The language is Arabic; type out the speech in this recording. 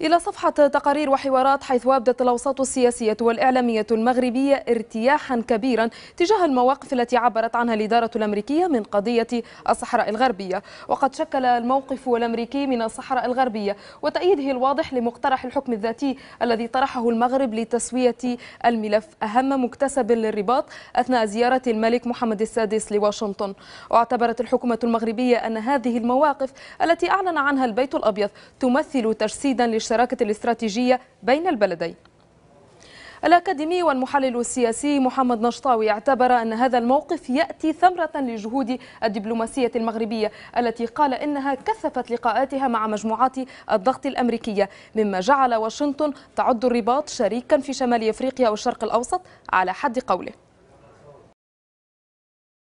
إلى صفحة تقارير وحوارات حيث أبدت الأوساط السياسية والإعلامية المغربية ارتياحا كبيرا تجاه المواقف التي عبرت عنها الإدارة الأمريكية من قضية الصحراء الغربية وقد شكل الموقف الأمريكي من الصحراء الغربية وتأييده الواضح لمقترح الحكم الذاتي الذي طرحه المغرب لتسوية الملف أهم مكتسب للرباط أثناء زيارة الملك محمد السادس لواشنطن واعتبرت الحكومة المغربية أن هذه المواقف التي أعلن عنها البيت الأبيض تمثل تجسيدا الشراكة الاستراتيجية بين البلدين الأكاديمي والمحلل السياسي محمد نشطاوي اعتبر أن هذا الموقف يأتي ثمرة لجهود الدبلوماسية المغربية التي قال إنها كثفت لقاءاتها مع مجموعات الضغط الأمريكية مما جعل واشنطن تعد الرباط شريكا في شمال إفريقيا والشرق الأوسط على حد قوله